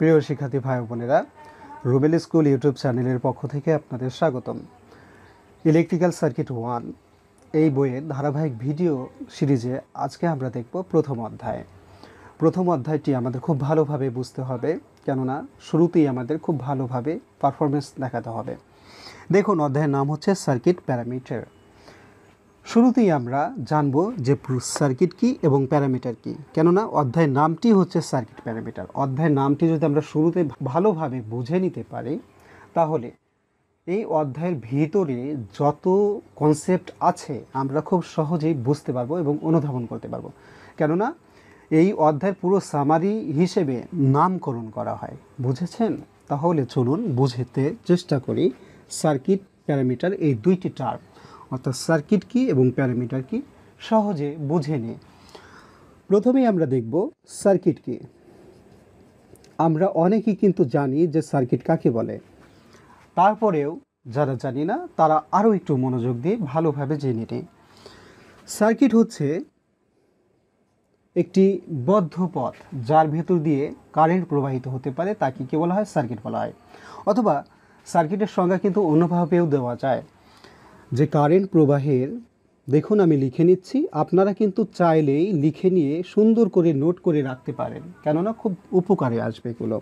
প্রিয় শিক্ষার্থী ভাই বোনেরা রুবেল স্কুল ইউটিউব চ্যানেলের পক্ষ থেকে আপনাদের স্বাগতম ইলেকট্রিক্যাল সার্কিট ওয়ান এই বইয়ের ধারাবাহিক ভিডিও সিরিজে আজকে আমরা দেখব প্রথম অধ্যায় প্রথম অধ্যায়টি আমাদের খুব ভালোভাবে বুঝতে হবে কেননা শুরুতেই আমাদের খুব ভালোভাবে পারফরমেন্স দেখাতে হবে দেখুন অধ্যায়ের নাম হচ্ছে সার্কিট প্যারামিটার শুরুতেই আমরা জানব যে সার্কিট কি এবং প্যারামিটার কি কেননা অধ্যায়ের নামটি হচ্ছে সার্কিট প্যারামিটার অধ্যায়ের নামটি যদি আমরা শুরুতে ভালোভাবে বুঝে নিতে পারি তাহলে এই অধ্যায়ের ভিতরে যত কনসেপ্ট আছে আমরা খুব সহজেই বুঝতে পারবো এবং অনুধাবন করতে পারবো কেননা এই অধ্যায়ের পুরো সামারি হিসেবে নামকরণ করা হয় বুঝেছেন তাহলে চলুন বুঝতে চেষ্টা করি সার্কিট প্যারামিটার এই দুইটি টার্ম অর্থাৎ সার্কিট কী এবং প্যারামিটার কী সহজে বুঝে নে প্রথমেই আমরা দেখব সার্কিট কি আমরা অনেকেই কিন্তু জানি যে সার্কিট কাকে বলে তারপরেও যারা জানি না তারা আরও একটু মনোযোগ দিয়ে ভালোভাবে জেনে নে সার্কিট হচ্ছে একটি বদ্ধ পথ যার ভেতর দিয়ে কারেন্ট প্রবাহিত হতে পারে তাকে কি বলা হয় সার্কিট বলা হয় অথবা সার্কিটের সংজ্ঞা কিন্তু অন্যভাবেও দেওয়া যায় যে কারেন্ট প্রবাহের দেখুন আমি লিখে নিচ্ছি আপনারা কিন্তু চাইলেই লিখে নিয়ে সুন্দর করে নোট করে রাখতে পারেন কেননা খুব উপকারে আসবে এগুলো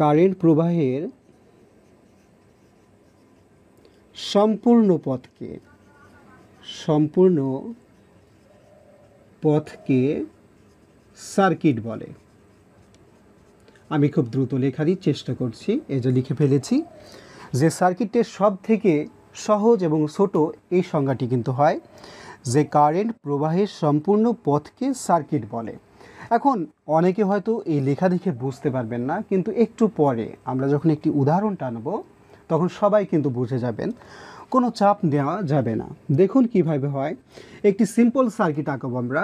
কারেন্ট প্রবাহের সম্পূর্ণ পথকে সম্পূর্ণ পথকে সার্কিট বলে আমি খুব দ্রুত লেখারই চেষ্টা করছি এই যে লিখে ফেলেছি যে সার্কিটের সব থেকে সহজ এবং ছোট এই সংজ্ঞাটি কিন্তু হয় যে কারেন্ট প্রবাহের সম্পূর্ণ পথকে সার্কিট বলে এখন অনেকে হয়তো এই লেখা দেখে বুঝতে পারবেন না কিন্তু একটু পরে আমরা যখন একটি উদাহরণ টানব তখন সবাই কিন্তু বুঝে যাবেন কোনো চাপ নেওয়া যাবে না দেখুন কিভাবে হয় একটি সিম্পল সার্কিট আঁকাবো আমরা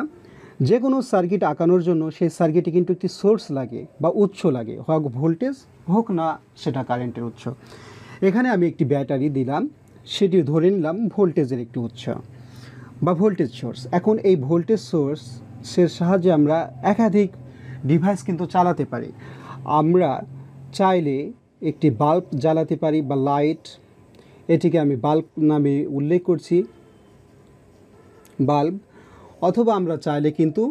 যে কোনো সার্কিট আঁকানোর জন্য সেই সার্কিটে কিন্তু একটি সোর্স লাগে বা উৎস লাগে হোক ভোল্টেজ হোক না সেটা কারেন্টের উৎস এখানে আমি একটি ব্যাটারি দিলাম সেটি ধরে নিলাম ভোল্টেজের একটি উৎস বা ভোল্টেজ সোর্স এখন এই ভোল্টেজ সোর্সের সাহায্যে আমরা একাধিক ডিভাইস কিন্তু চালাতে পারি আমরা চাইলে একটি বাল্ব জ্বালাতে পারি বা লাইট এটিকে আমি বাল্ব নামে উল্লেখ করছি বাল্ব অথবা আমরা চাইলে কিন্তু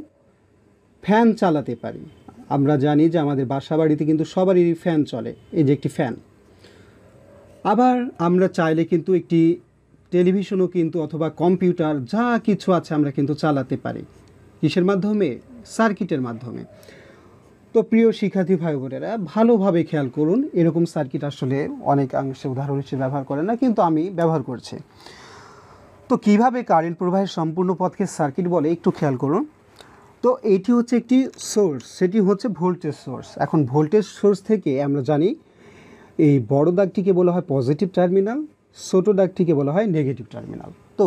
ফ্যান চালাতে পারি আমরা জানি যে আমাদের বাসা বাড়িতে কিন্তু সবারই ফ্যান চলে এই যে একটি ফ্যান আবার আমরা চাইলে কিন্তু একটি টেলিভিশনও কিন্তু অথবা কম্পিউটার যা কিছু আছে আমরা কিন্তু চালাতে পারি কিসের মাধ্যমে সার্কিটের মাধ্যমে তো প্রিয় শিক্ষার্থী ভাই বোনেরা ভালোভাবে খেয়াল করুন এরকম সার্কিট আসলে অনেকাংশে উদাহরণ হিসেবে ব্যবহার করে না কিন্তু আমি ব্যবহার করছি তো কিভাবে কারেন্ট প্রবাহের সম্পূর্ণ পথকে সার্কিট বলে একটু খেয়াল করুন তো এটি হচ্ছে একটি সোর্স সেটি হচ্ছে ভোল্টেজ সোর্স এখন ভোল্টেজ সোর্স থেকে আমরা জানি এই বড় দাগটিকে বলা হয় পজিটিভ টার্মিনাল ছোটো দাগটিকে বলা হয় নেগেটিভ টার্মিনাল তো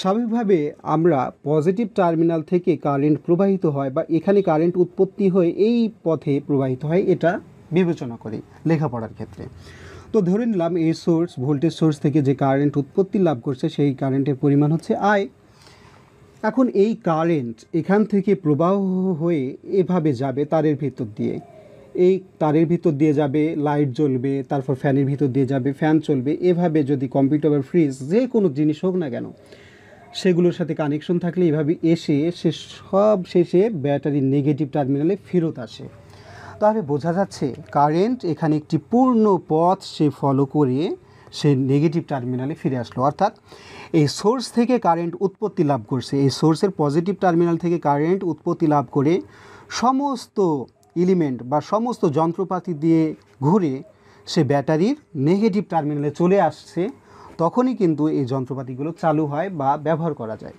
স্বাভাবিকভাবে আমরা পজিটিভ টার্মিনাল থেকে কারেন্ট প্রবাহিত হয় বা এখানে কারেন্ট উৎপত্তি হয়ে এই পথে প্রবাহিত হয় এটা বিবেচনা করি লেখাপড়ার ক্ষেত্রে তো ধরে নিলাম এই সোর্স ভোল্টেজ সোর্স থেকে যে কারেন্ট উৎপত্তি লাভ করছে সেই কারেন্টের পরিমাণ হচ্ছে আয় এখন এই কারেন্ট এখান থেকে প্রবাহ হয়ে এভাবে যাবে তারের ভেতর দিয়ে এই তারের ভিতর দিয়ে যাবে লাইট জ্বলবে তারপর ফ্যানের ভিতর দিয়ে যাবে ফ্যান চলবে এভাবে যদি কম্পিউটার বা ফ্রিজ যে কোনো জিনিস হোক না কেন সেগুলোর সাথে কানেকশন থাকলে এভাবে এসে সে সব শেষে ব্যাটারির নেগেটিভ টার্মিনালে ফেরত আসে তাহলে বোঝা যাচ্ছে কারেন্ট এখানে একটি পূর্ণ পথ সে ফলো করে সে নেগেটিভ টার্মিনালে ফিরে আসলো অর্থাৎ এই সোর্স থেকে কারেন্ট উৎপত্তি লাভ করছে এই সোর্সের পজিটিভ টার্মিনাল থেকে কারেন্ট উৎপত্তি লাভ করে সমস্ত এলিমেন্ট বা সমস্ত যন্ত্রপাতি দিয়ে ঘুরে সে ব্যাটারির নেগেটিভ টার্মিনালে চলে আসছে তখনই কিন্তু এই যন্ত্রপাতিগুলো চালু হয় বা ব্যবহার করা যায়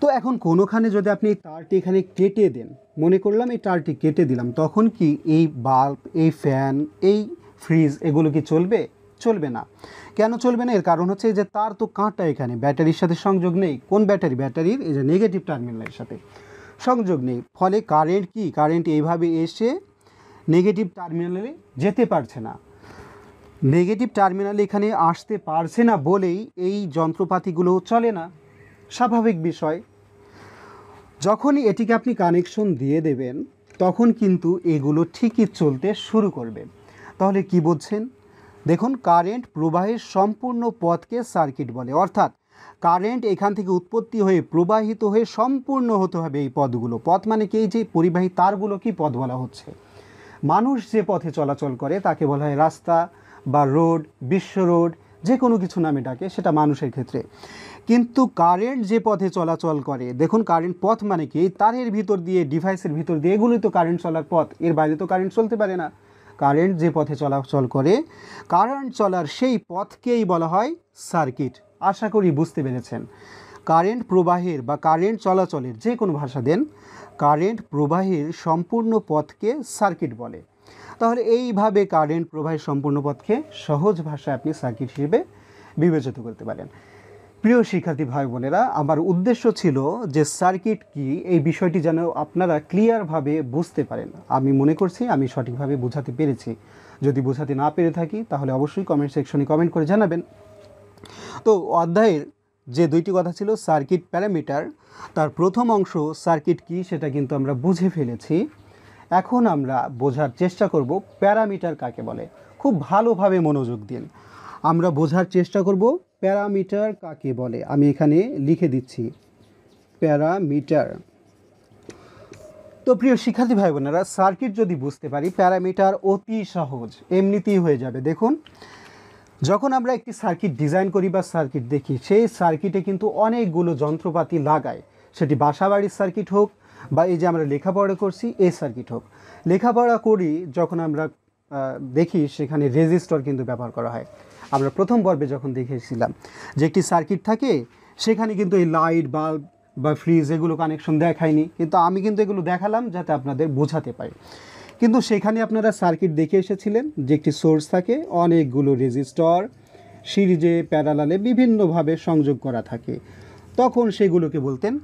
তো এখন কোনোখানে যদি আপনি এই তারটি এখানে কেটে দেন মনে করলাম এই তারটি কেটে দিলাম তখন কি এই বাল্ব এই ফ্যান এই ফ্রিজ এগুলো কি চলবে চলবে না কেন চলবে না এর কারণ হচ্ছে যে তার তো কাঁটা এখানে ব্যাটারির সাথে সংযোগ নেই কোন ব্যাটারি ব্যাটারির এই যে নেগেটিভ টার্মিনালের সাথে সংযোগ নেই ফলে কারেন্ট কি কারেন্ট এইভাবে এসে নেগেটিভ টার্মিনালে যেতে পারছে না নেগেটিভ টার্মিনাল এখানে আসতে পারছে না বলেই এই যন্ত্রপাতিগুলো চলে না স্বাভাবিক বিষয় যখনই এটিকে আপনি কানেকশন দিয়ে দেবেন তখন কিন্তু এগুলো ঠিকই চলতে শুরু করবে তাহলে কি বলছেন দেখুন কারেন্ট প্রবাহের সম্পূর্ণ পথকে সার্কিট বলে অর্থাৎ কারেন্ট এখান থেকে উৎপত্তি হয়ে প্রবাহিত হয়ে সম্পূর্ণ হতে হবে এই পদগুলো পথ মানে কি যে পরিবাহী তারগুলো কি পথ বলা হচ্ছে মানুষ যে পথে চলাচল করে তাকে বলা হয় রাস্তা বা রোড বিশ্ব রোড যে কোনো কিছু নামে ডাকে সেটা মানুষের ক্ষেত্রে কিন্তু কারেন্ট যে পথে চলাচল করে দেখুন কারেন্ট পথ মানে কি তারের ভিতর দিয়ে ডিভাইসের ভিতর দিয়ে এগুলোই তো কারেন্ট চলার পথ এর বাইরে তো কারেন্ট চলতে পারে না কারেন্ট যে পথে চলাচল করে কারেন্ট চলার সেই পথকেই বলা হয় সার্কিট আশা করি বুঝতে পেরেছেন কারেন্ট প্রবাহের বা কারেন্ট চলাচলের যে কোনো ভাষা দেন কারেন্ট প্রবাহের সম্পূর্ণ পথকে সার্কিট বলে তাহলে এইভাবে কারেন্ট প্রবাহের সম্পূর্ণ পথকে সহজ ভাষায় আপনি সার্কিট হিসেবে বিবেচিত করতে পারেন প্রিয় শিক্ষার্থী ভাই বোনেরা আমার উদ্দেশ্য ছিল যে সার্কিট কি এই বিষয়টি যেন আপনারা ক্লিয়ারভাবে বুঝতে পারেন আমি মনে করছি আমি সঠিকভাবে বোঝাতে পেরেছি যদি বোঝাতে না পেরে থাকি তাহলে অবশ্যই কমেন্ট সেকশনে কমেন্ট করে জানাবেন তো অধ্যায়ের যে দুইটি কথা ছিল সার্কিট প্যারামিটার তার প্রথম অংশ সার্কিট কি সেটা কিন্তু আমরা বুঝে ফেলেছি এখন আমরা বোঝার চেষ্টা করব প্যারামিটার কাকে বলে খুব ভালোভাবে মনোযোগ দিন আমরা বোঝার চেষ্টা করব প্যারামিটার কাকে বলে আমি এখানে লিখে দিচ্ছি প্যারামিটার তো প্রিয় শিক্ষার্থী ভাই বোনেরা সার্কিট যদি বুঝতে পারি প্যারামিটার অতি সহজ এমনিতেই হয়ে যাবে দেখুন যখন আমরা একটি সার্কিট ডিজাইন করি বা সার্কিট দেখি সেই সার্কিটে কিন্তু অনেকগুলো যন্ত্রপাতি লাগায় সেটি বাসাবাড়ির সার্কিট হোক বা এই যে আমরা লেখাপড়া করছি এই সার্কিট হোক লেখাপড়া করি যখন আমরা দেখি সেখানে রেজিস্টর কিন্তু ব্যবহার করা হয় আমরা প্রথম পর্বে যখন দেখেছিলাম যে একটি সার্কিট থাকে সেখানে কিন্তু এই লাইট বাল্ব বা ফ্রিজ এগুলো কানেকশন দেখায়নি কিন্তু আমি কিন্তু এগুলো দেখালাম যাতে আপনাদের বোঝাতে পারি কিন্তু সেখানে আপনারা সার্কিট দেখে এসেছিলেন যে একটি সোর্স থাকে অনেকগুলো রেজিস্টর সিরিজে প্যারালালে বিভিন্নভাবে সংযোগ করা থাকে তখন সেগুলোকে বলতেন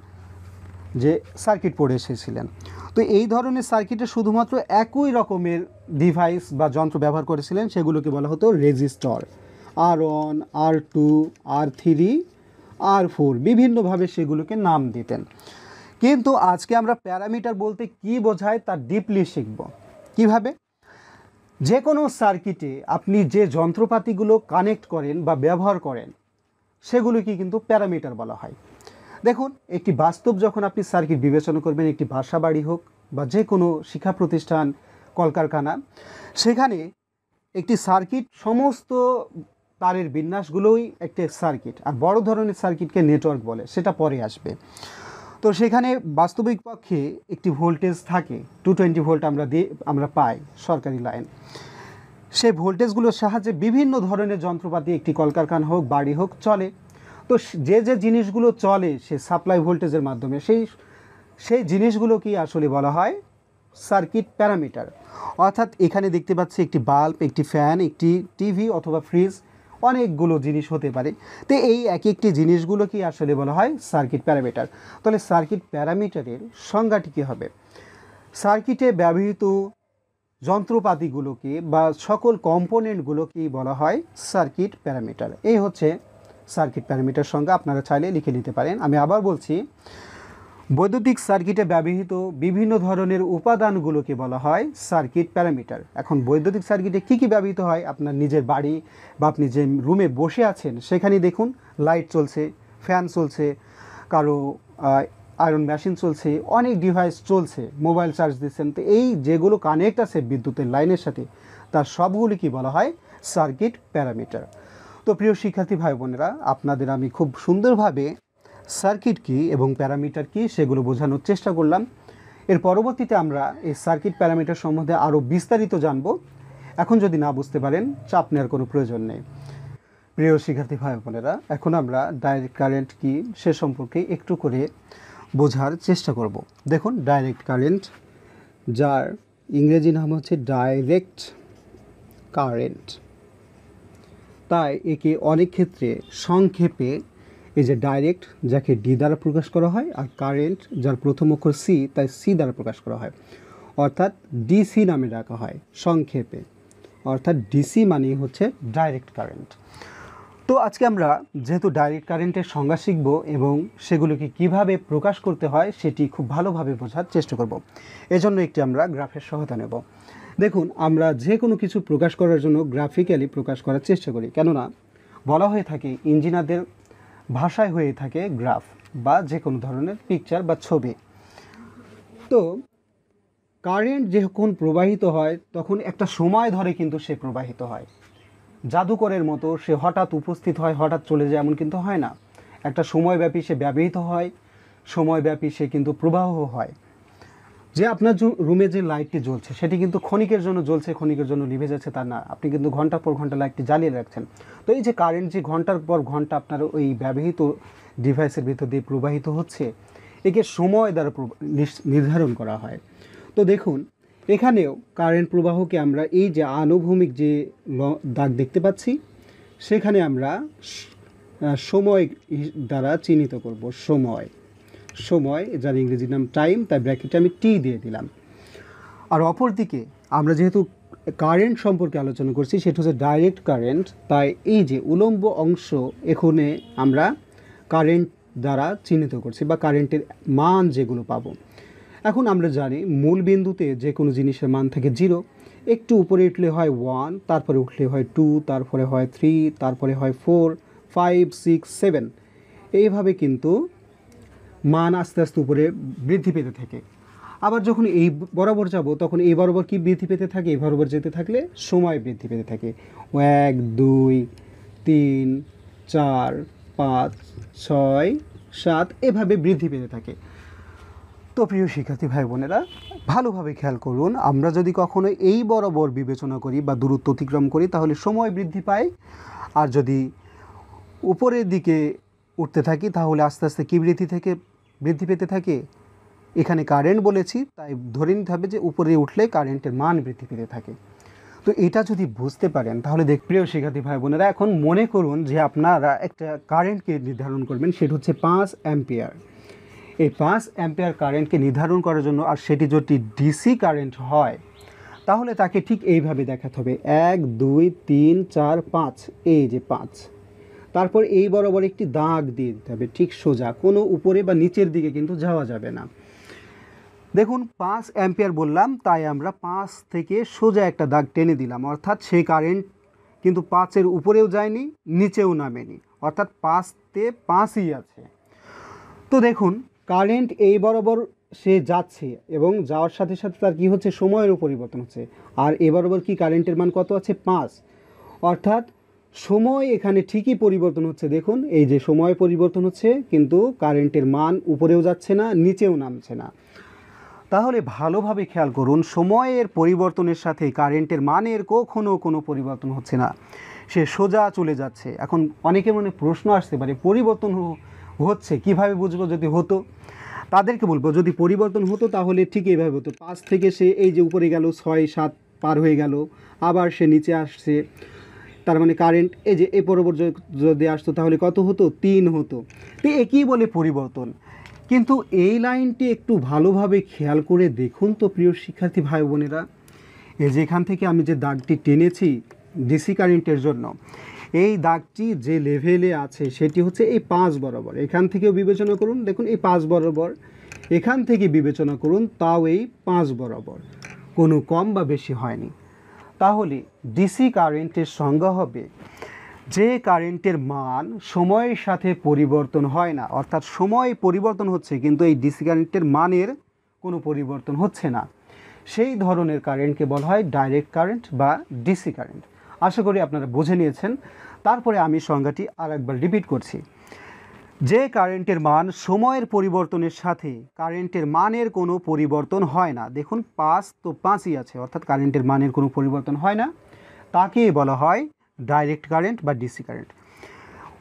যে সার্কিট পড়ে এসেছিলেন তো এই ধরনের সার্কিটে শুধুমাত্র একই রকমের ডিভাইস বা যন্ত্র ব্যবহার করেছিলেন সেগুলোকে বলা হতো resistor R one R two R three R four বিভিন্নভাবে সেগুলোকে নাম দিতেন কিন্তু আজকে আমরা প্যারামিটার বলতে কি বোঝায় তা ডিপলি শিখব কিভাবে যে কোনো সার্কিটে আপনি যে যন্ত্রপাতিগুলো কানেক্ট করেন বা ব্যবহার করেন সেগুলোকে কিন্তু প্যারামিটার বলা হয় দেখুন একটি বাস্তব যখন আপনি সার্কিট বিবেচনা করবেন একটি বাসা বাড়ি হোক বা যে কোনো শিক্ষা প্রতিষ্ঠান কলকারখানা সেখানে একটি সার্কিট সমস্ত তারের বিন্যাসগুলোই একটি সার্কিট আর বড় ধরনের সার্কিটকে নেটওয়ার্ক বলে সেটা পরে আসবে তো সেখানে বাস্তবিক পক্ষে একটি ভোল্টেজ থাকে টু টোয়েন্টি ভোল্ট আমরা দিয়ে আমরা পাই সরকারি লাইন সেই ভোল্টেজগুলোর সাহায্যে বিভিন্ন ধরনের যন্ত্রপাতি একটি কলকারখানা হোক বাড়ি হোক চলে তো যে যে জিনিসগুলো চলে সে সাপ্লাই ভোল্টেজের মাধ্যমে সেই সেই জিনিসগুলো কি আসলে বলা হয় সার্কিট প্যারামিটার অর্থাৎ এখানে দেখতে পাচ্ছি একটি বাল্ব একটি ফ্যান একটি টিভি অথবা ফ্রিজ অনেকগুলো জিনিস হতে পারে তো এই এক একটি জিনিসগুলোকেই আসলে বলা হয় সার্কিট প্যারামিটার তাহলে সার্কিট প্যারামিটারের সংজ্ঞাটি কী হবে সার্কিটে ব্যবহৃত যন্ত্রপাতিগুলোকে বা সকল কম্পোনেন্টগুলোকেই বলা হয় সার্কিট প্যারামিটার এই হচ্ছে সার্কিট প্যারামিটার সংজ্ঞা আপনারা চাইলে লিখে নিতে পারেন আমি আবার বলছি বৈদ্যুতিক সার্কিটে ব্যবহৃত বিভিন্ন ধরনের উপাদানগুলোকে বলা হয় সার্কিট প্যারামিটার এখন বৈদ্যুতিক সার্কিটে কী কী ব্যবহৃত হয় আপনার নিজের বাড়ি বা আপনি যে রুমে বসে আছেন সেখানে দেখুন লাইট চলছে ফ্যান চলছে কারো আয়রন মেশিন চলছে অনেক ডিভাইস চলছে মোবাইল চার্জ দিচ্ছেন তো এই যেগুলো কানেক্ট আছে বিদ্যুতের লাইনের সাথে তার সবগুলি কি বলা হয় সার্কিট প্যারামিটার তো প্রিয় শিক্ষার্থী ভাই বোনেরা আপনাদের আমি খুব সুন্দরভাবে সার্কিট কি এবং প্যারামিটার কি সেগুলো বোঝানোর চেষ্টা করলাম এর পরবর্তীতে আমরা এই সার্কিট প্যারামিটার সম্বন্ধে আরও বিস্তারিত জানব এখন যদি না বুঝতে পারেন চাপ নেওয়ার কোনো প্রয়োজন নেই প্রিয় শিক্ষার্থী ভাই বোনেরা এখন আমরা ডাইরেক্ট কারেন্ট কি সে সম্পর্কে একটু করে বোঝার চেষ্টা করব দেখুন ডাইরেক্ট কারেন্ট যার ইংরেজি নাম হচ্ছে ডাইরেক্ট কারেন্ট তাই একে অনেক ক্ষেত্রে সংক্ষেপে এই যে ডাইরেক্ট যাকে ডি দ্বারা প্রকাশ করা হয় আর কারেন্ট যার প্রথম অক্ষর সি তাই সি দ্বারা প্রকাশ করা হয় অর্থাৎ ডিসি নামে ডাকা হয় সংক্ষেপে অর্থাৎ ডিসি মানেই হচ্ছে ডাইরেক্ট কারেন্ট তো আজকে আমরা যেহেতু ডাইরেক্ট কারেন্টের সংজ্ঞা শিখব এবং সেগুলোকে কিভাবে প্রকাশ করতে হয় সেটি খুব ভালোভাবে বোঝার চেষ্টা করব এজন্য একটি আমরা গ্রাফের সহায়তা নেব দেখুন আমরা যে কোনো কিছু প্রকাশ করার জন্য গ্রাফিক্যালি প্রকাশ করার চেষ্টা করি কেননা বলা হয়ে থাকে ইঞ্জিনিয়ারদের ভাষায় হয়ে থাকে গ্রাফ বা যে কোনো ধরনের পিকচার বা ছবি তো কারেন্ট যখন প্রবাহিত হয় তখন একটা সময় ধরে কিন্তু সে প্রবাহিত হয় জাদুকরের মতো সে হঠাৎ উপস্থিত হয় হঠাৎ চলে যায় এমন কিন্তু হয় না একটা সময়ব্যাপী সে ব্যবহৃত হয় সময়ব্যাপী সে কিন্তু প্রবাহ হয় যে আপনার রুমে যে লাইটটি জ্বলছে সেটি কিন্তু ক্ষণিকের জন্য জ্বলছে ক্ষণিকের জন্য নিভে যাচ্ছে তা না আপনি কিন্তু ঘন্টা পর ঘন্টা লাইটটি জ্বালিয়ে রাখছেন তো এই যে কারেন্ট যে ঘন্টার পর ঘন্টা আপনার ওই ব্যবহৃত ডিভাইসের ভিতর দিয়ে প্রবাহিত হচ্ছে একে সময় দ্বারা নির্ধারণ করা হয় তো দেখুন এখানেও কারেন্ট প্রবাহকে আমরা এই যে আনুভূমিক যে দাগ দেখতে পাচ্ছি সেখানে আমরা সময় দ্বারা চিহ্নিত করব সময় সময় যার ইংরেজি নাম টাইম তাই ব্র্যাকেটে আমি টি দিয়ে দিলাম আর অপরদিকে আমরা যেহেতু কারেন্ট সম্পর্কে আলোচনা করছি সেটা হচ্ছে ডাইরেক্ট কারেন্ট তাই এই যে উলম্ব অংশ এখানে আমরা কারেন্ট দ্বারা চিহ্নিত করছি বা কারেন্টের মান যেগুলো পাবো এখন আমরা জানি মূল বিন্দুতে যে কোনো জিনিসের মান থাকে জিরো একটু উপরে উঠলে হয় ওয়ান তারপরে উঠলে হয় টু তারপরে হয় থ্রি তারপরে হয় ফোর ফাইভ সিক্স সেভেন এইভাবে কিন্তু মান আস্তে আস্তে উপরে বৃদ্ধি পেতে থাকে আবার যখন এই বরাবর যাব তখন এই বরাবর কি বৃদ্ধি পেতে থাকে এই বরাবর যেতে থাকলে সময় বৃদ্ধি পেতে থাকে এক দুই তিন চার পাঁচ ছয় সাত এভাবে বৃদ্ধি পেতে থাকে তো প্রিয় শিক্ষার্থী ভাই বোনেরা ভালোভাবে খেয়াল করুন আমরা যদি কখনো এই বরাবর বিবেচনা করি বা দূরত্ব অতিক্রম করি তাহলে সময় বৃদ্ধি পায় আর যদি উপরের দিকে উঠতে থাকি তাহলে আস্তে আস্তে কী বৃদ্ধি থেকে বৃদ্ধি পেতে থাকে এখানে কারেন্ট বলেছি তাই ধরে নিতে হবে যে উপরে উঠলে কারেন্টের মান বৃদ্ধি পেতে থাকে তো এটা যদি বুঝতে পারেন তাহলে দেখ প্রিয় শিক্ষার্থী ভাই বোনেরা এখন মনে করুন যে আপনারা একটা কারেন্টকে নির্ধারণ করবেন সেটা হচ্ছে পাঁচ অ্যাম্পিয়ার এই পাঁচ অ্যাম্পিয়ার কারেন্টকে নির্ধারণ করার জন্য আর সেটি যদি ডিসি কারেন্ট হয় তাহলে তাকে ঠিক এইভাবে দেখাতে হবে এক দুই তিন চার পাঁচ এই যে পাঁচ তারপর এই বরাবর একটি দাগ দিয়ে দিতে হবে ঠিক সোজা কোনো উপরে বা নিচের দিকে কিন্তু যাওয়া যাবে না দেখুন পাঁচ অ্যাম্পিয়ার বললাম তাই আমরা পাঁচ থেকে সোজা একটা দাগ টেনে দিলাম অর্থাৎ সেই কারেন্ট কিন্তু পাঁচের উপরেও যায়নি নিচেও নামেনি অর্থাৎ পাঁচতে পাঁচই আছে তো দেখুন কারেন্ট এই বরাবর সে যাচ্ছে এবং যাওয়ার সাথে সাথে তার কি হচ্ছে সময়েরও পরিবর্তন হচ্ছে আর এ বরাবর কি কারেন্টের মান কত আছে পাঁচ অর্থাৎ সময় এখানে ঠিকই পরিবর্তন হচ্ছে দেখুন এই যে সময় পরিবর্তন হচ্ছে কিন্তু কারেন্টের মান উপরেও যাচ্ছে না নিচেও নামছে না তাহলে ভালোভাবে খেয়াল করুন সময়ের পরিবর্তনের সাথে কারেন্টের মানের কখনও কোনো পরিবর্তন হচ্ছে না সে সোজা চলে যাচ্ছে এখন অনেকের মনে প্রশ্ন আসতে পারে পরিবর্তন হচ্ছে কিভাবে বুঝবো যদি হতো তাদেরকে বলবো যদি পরিবর্তন হতো তাহলে ঠিক এইভাবে হতো পাঁচ থেকে সে এই যে উপরে গেল ছয় সাত পার হয়ে গেল আবার সে নিচে আসছে তার মানে কারেন্ট এই যে এ পরবর্তী যদি আসতো তাহলে কত হতো তিন হতো তো একই বলে পরিবর্তন কিন্তু এই লাইনটি একটু ভালোভাবে খেয়াল করে দেখুন তো প্রিয় শিক্ষার্থী ভাই বোনেরা যেখান থেকে আমি যে দাগটি টেনেছি ডিসি কারেন্টের জন্য এই দাগটি যে লেভেলে আছে সেটি হচ্ছে এই পাঁচ বরাবর এখান থেকেও বিবেচনা করুন দেখুন এই পাঁচ বরাবর এখান থেকে বিবেচনা করুন তাও এই পাঁচ বরাবর কোনো কম বা বেশি হয়নি তাহলে ডিসি কারেন্টের সংজ্ঞা হবে যে কারেন্টের মান সময়ের সাথে পরিবর্তন হয় না অর্থাৎ সময় পরিবর্তন হচ্ছে কিন্তু এই ডিসি কারেন্টের মানের কোনো পরিবর্তন হচ্ছে না সেই ধরনের কারেন্টকে বলা হয় ডাইরেক্ট কারেন্ট বা ডিসি কারেন্ট আশা করি আপনারা বুঝে নিয়েছেন তারপরে আমি সংজ্ঞাটি আরেকবার রিপিট করছি যে কারেন্টের মান সময়ের পরিবর্তনের সাথে কারেন্টের মানের কোনো পরিবর্তন হয় না দেখুন পাঁচ তো পাঁচই আছে অর্থাৎ কারেন্টের মানের কোনো পরিবর্তন হয় না তাকে বলা হয় ডাইরেক্ট কারেন্ট বা ডিসি কারেন্ট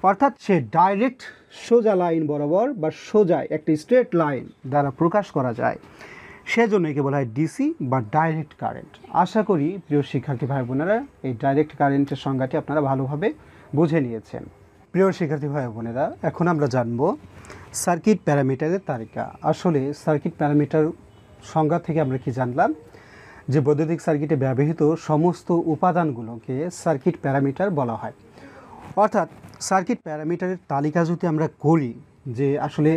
অর্থাৎ সে ডাইরেক্ট সোজা লাইন বরাবর বা সোজা একটি স্ট্রেট লাইন দ্বারা প্রকাশ করা যায় সেজন্য একে বলা হয় ডিসি বা ডাইরেক্ট কারেন্ট আশা করি প্রিয় শিক্ষার্থী ভাই বোনেরা এই ডাইরেক্ট কারেন্টের সংজ্ঞাটি আপনারা ভালোভাবে বুঝে নিয়েছেন প্রিয় শিক্ষার্থী ভাই বোনেরা এখন আমরা জানব সার্কিট প্যারামিটারের তালিকা আসলে সার্কিট প্যারামিটার সংজ্ঞা থেকে আমরা কি জানলাম যে বৈদ্যুতিক সার্কিটে ব্যবহৃত সমস্ত উপাদানগুলোকে সার্কিট প্যারামিটার বলা হয় অর্থাৎ সার্কিট প্যারামিটারের তালিকা যদি আমরা করি যে আসলে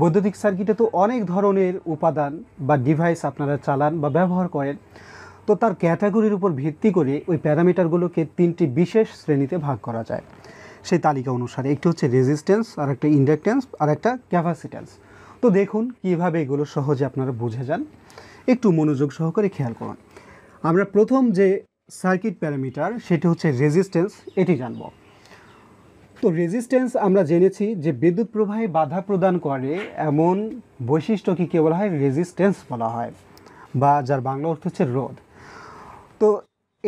বৈদ্যুতিক সার্কিটে তো অনেক ধরনের উপাদান বা ডিভাইস আপনারা চালান বা ব্যবহার করেন তো তার ক্যাটাগরির উপর ভিত্তি করে ওই প্যারামিটারগুলোকে তিনটি বিশেষ শ্রেণীতে ভাগ করা যায় সেই তালিকা অনুসারে একটি হচ্ছে রেজিস্ট্যান্স আর একটা ইন্ডাকট্যান্স আর একটা ক্যাপাসিট্যান্স তো দেখুন কীভাবে এগুলো সহজে আপনারা বুঝে যান একটু মনোযোগ সহকারে খেয়াল করুন আমরা প্রথম যে সার্কিট প্যারামিটার সেটি হচ্ছে রেজিস্ট্যান্স এটি জানব তো রেজিস্ট্যান্স আমরা জেনেছি যে বিদ্যুৎ প্রবাহে বাধা প্রদান করে এমন বৈশিষ্ট্যকে কী বলা হয় রেজিস্ট্যান্স বলা হয় বা যার বাংলা অর্থ হচ্ছে রোধ তো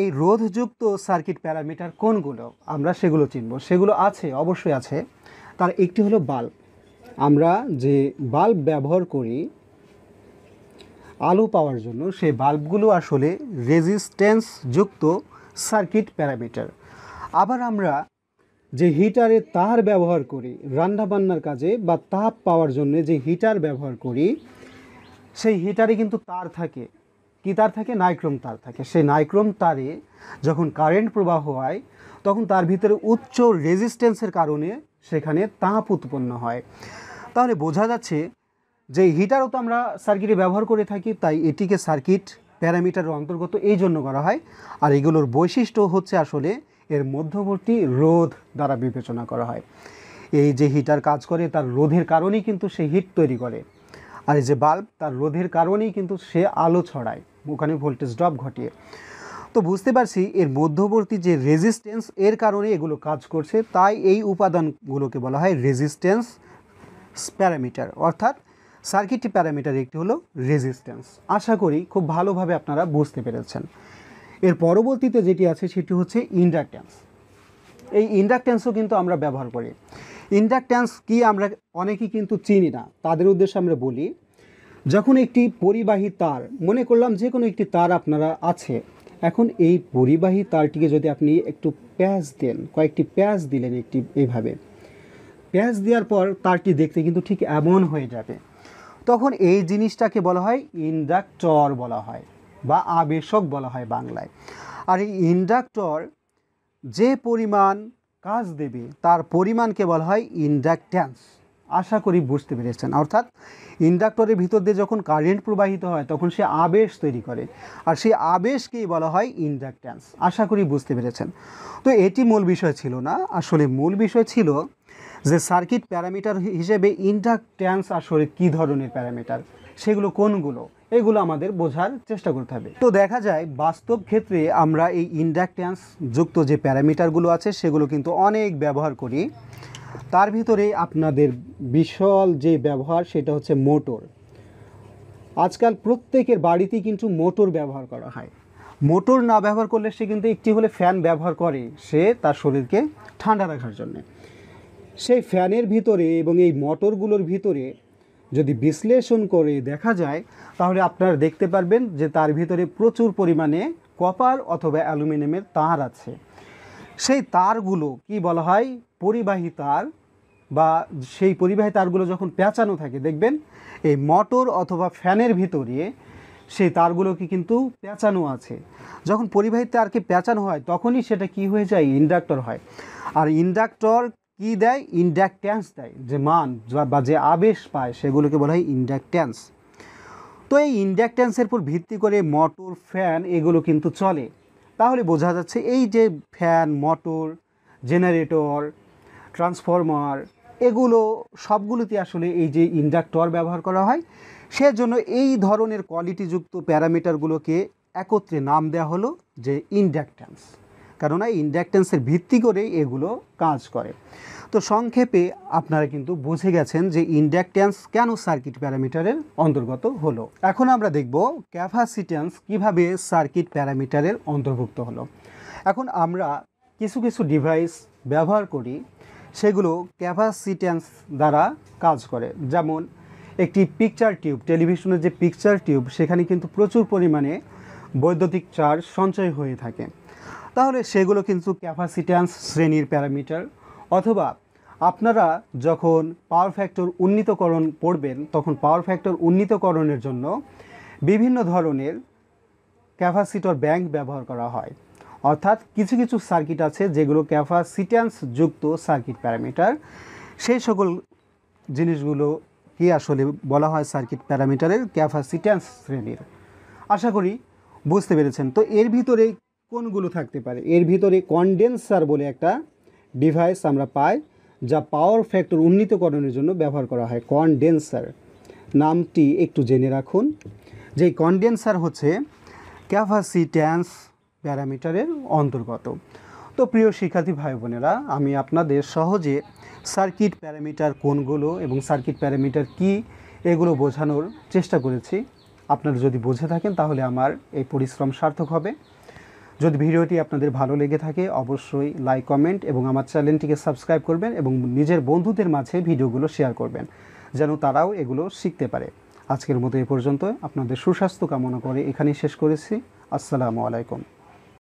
এই রোধযুক্ত সার্কিট প্যারামিটার কোনগুলো আমরা সেগুলো চিনব সেগুলো আছে অবশ্যই আছে তার একটি হলো বাল্ব আমরা যে বাল্ব ব্যবহার করি আলো পাওয়ার জন্য সেই বাল্বগুলো আসলে রেজিস্ট্যান্স যুক্ত সার্কিট প্যারামিটার আবার আমরা যে হিটারে তার ব্যবহার করি রান্নাবান্নার কাজে বা তাপ পাওয়ার জন্য যে হিটার ব্যবহার করি সেই হিটারে কিন্তু তার থাকে কি তার থাকে নাইক্রোম তার থাকে সেই নাইক্রোম তারে যখন কারেন্ট প্রবাহ হয় তখন তার ভিতরে উচ্চ রেজিস্ট্যান্সের কারণে সেখানে তাপ উৎপন্ন হয় তাহলে বোঝা যাচ্ছে যে হিটারও তো আমরা সার্কিটে ব্যবহার করে থাকি তাই এটিকে সার্কিট প্যারামিটারের অন্তর্গত এই জন্য করা হয় আর এগুলোর বৈশিষ্ট্য হচ্ছে আসলে এর মধ্যবর্তী রোধ দ্বারা বিবেচনা করা হয় এই যে হিটার কাজ করে তার রোধের কারণেই কিন্তু সে হিট তৈরি করে আর এই যে বাল্ব তার রোধের কারণেই কিন্তু সে আলো ছড়ায় ওখানে ভোল্টেজ ড্রপ ঘটিয়ে তো বুঝতে পারছি এর মধ্যবর্তী যে রেজিস্ট্যান্স এর কারণে এগুলো কাজ করছে তাই এই উপাদানগুলোকে বলা হয় রেজিস্ট্যান্স প্যারামিটার অর্থাৎ সার্কিটটি প্যারামিটার একটি হলো রেজিস্ট্যান্স আশা করি খুব ভালোভাবে আপনারা বুঝতে পেরেছেন এর পরবর্তীতে যেটি আছে সেটি হচ্ছে ইন্ডাকট্যান্স এই ইন্ডাকট্যান্সও কিন্তু আমরা ব্যবহার করি ইন্ডাকট্যান্স কি আমরা অনেকেই কিন্তু চিনি না তাদের উদ্দেশ্যে আমরা বলি যখন একটি পরিবাহী তার মনে করলাম যে কোনো একটি তার আপনারা আছে এখন এই পরিবাহী তারটিকে যদি আপনি একটু প্যাঁচ দেন কয়েকটি প্যাঁচ দিলেন একটি এইভাবে প্যাঁচ দেওয়ার পর তারটি দেখতে কিন্তু ঠিক এমন হয়ে যাবে তখন এই জিনিসটাকে বলা হয় ইন্ডাক্টর বলা হয় বা আবেশক বলা হয় বাংলায় আর এই ইন্ডাক্টর যে পরিমাণ কাজ দেবে তার পরিমাণকে বলা হয় ইন্ডাক্ট্যান্স আশা করি বুঝতে পেরেছেন অর্থাৎ ইন্ডাক্টরের ভিতর দিয়ে যখন কারেন্ট প্রবাহিত হয় তখন সে আবেশ তৈরি করে আর সেই আবেশকেই বলা হয় ইন্ডাক্ট্যান্স আশা করি বুঝতে পেরেছেন তো এটি মূল বিষয় ছিল না আসলে মূল বিষয় ছিল যে সার্কিট প্যারামিটার হিসেবে ইন্ডাক্ট্যান্স আসলে কী ধরনের প্যারামিটার সেগুলো কোনগুলো এগুলো আমাদের বোঝার চেষ্টা করতে হবে তো দেখা যায় বাস্তব ক্ষেত্রে আমরা এই ইন্ডাক্ট্যান্স যুক্ত যে প্যারামিটারগুলো আছে সেগুলো কিন্তু অনেক ব্যবহার করি তার ভিতরে আপনাদের বিশাল যে ব্যবহার সেটা হচ্ছে মোটর আজকাল প্রত্যেকের বাড়িতেই কিন্তু মোটর ব্যবহার করা হয় মোটর না ব্যবহার করলে সে কিন্তু একটি হলে ফ্যান ব্যবহার করে সে তার শরীরকে ঠান্ডা রাখার জন্যে সেই ফ্যানের ভিতরে এবং এই মোটরগুলোর ভিতরে যদি বিশ্লেষণ করে দেখা যায় তাহলে আপনারা দেখতে পারবেন যে তার ভিতরে প্রচুর পরিমাণে কপার অথবা অ্যালুমিনিয়ামের তার আছে সেই তারগুলো কি বলা হয় পরিবাহী তার বা সেই পরিবাহী তারগুলো যখন পেঁচানো থাকে দেখবেন এই মোটর অথবা ফ্যানের ভিতরে সেই তারগুলোকে কিন্তু পেঁচানো আছে যখন পরিবাহী তারকে পেঁচানো হয় তখনই সেটা কি হয়ে যায় ইন্ডাক্টর হয় আর ইন্ডাক্টর কি দেয় ইন্ডাক্ট্যান্স দেয় যে মান বা যে আবেশ পায় সেগুলোকে বলা হয় ইন্ডাক্ট্যান্স তো এই ইন্ডাক্ট্যান্সের উপর ভিত্তি করে মোটর ফ্যান এগুলো কিন্তু চলে তাহলে বোঝা যাচ্ছে এই যে ফ্যান মোটর জেনারেটর ট্রান্সফর্মার এগুলো সবগুলোতে আসলে এই যে ইন্ডাক্টর ব্যবহার করা হয় সেজন্য এই ধরনের কোয়ালিটিযুক্ত প্যারামিটারগুলোকে একত্রে নাম দেওয়া হলো যে ইন্ডাক্ট্যান্স কেননা ইন্ডাক্ট্যান্সের ভিত্তি করে এগুলো কাজ করে তো সংক্ষেপে আপনারা কিন্তু বুঝে গেছেন যে ইন্ডাক্ট্যান্স কেন সার্কিট প্যারামিটারের অন্তর্গত হলো এখন আমরা দেখব ক্যাপাসিট্যান্স কিভাবে সার্কিট প্যারামিটারের অন্তর্ভুক্ত হলো এখন আমরা কিছু কিছু ডিভাইস ব্যবহার করি সেগুলো ক্যাপাসিট্যান্স দ্বারা কাজ করে যেমন একটি পিকচার টিউব টেলিভিশনের যে পিকচার টিউব সেখানে কিন্তু প্রচুর পরিমাণে বৈদ্যুতিক চার্জ সঞ্চয় হয়ে থাকে তাহলে সেগুলো কিন্তু ক্যাপাসিট্যান্স শ্রেণীর প্যারামিটার অথবা আপনারা যখন পাওয়ার ফ্যাক্টর উন্নীতকরণ পড়বেন তখন পাওয়ার ফ্যাক্টর উন্নীতকরণের জন্য বিভিন্ন ধরনের ক্যাপাসিটর ব্যাংক ব্যবহার করা হয় অর্থাৎ কিছু কিছু সার্কিট আছে যেগুলো ক্যাপাসিট্যান্স যুক্ত সার্কিট প্যারামিটার সেই সকল জিনিসগুলো কি আসলে বলা হয় সার্কিট প্যারামিটারের ক্যাপাসিট্যান্স শ্রেণীর আশা করি বুঝতে পেরেছেন তো এর ভিতরে কোনগুলো থাকতে পারে এর ভিতরে কনডেন্সার বলে একটা ডিভাইস আমরা পাই যা পাওয়ার ফ্যাক্টর উন্নীতকরণের জন্য ব্যবহার করা হয় কনডেন্সার নামটি একটু জেনে রাখুন যে কনডেন্সার হচ্ছে ক্যাপাসিট্যান্স প্যারামিটারের অন্তর্গত তো প্রিয় শিক্ষার্থী ভাই বোনেরা আমি আপনাদের সহজে সার্কিট প্যারামিটার কোনগুলো এবং সার্কিট প্যারামিটার কি এগুলো বোঝানোর চেষ্টা করেছি আপনারা যদি বুঝে থাকেন তাহলে আমার এই পরিশ্রম সার্থক হবে যদি ভিডিওটি আপনাদের ভালো লেগে থাকে অবশ্যই লাইক কমেন্ট এবং আমার চ্যানেলটিকে সাবস্ক্রাইব করবেন এবং নিজের বন্ধুদের মাঝে ভিডিওগুলো শেয়ার করবেন যেন তারাও এগুলো শিখতে পারে আজকের মতো এ পর্যন্ত আপনাদের সুস্বাস্থ্য কামনা করে এখানেই শেষ করেছি আসসালামু আলাইকুম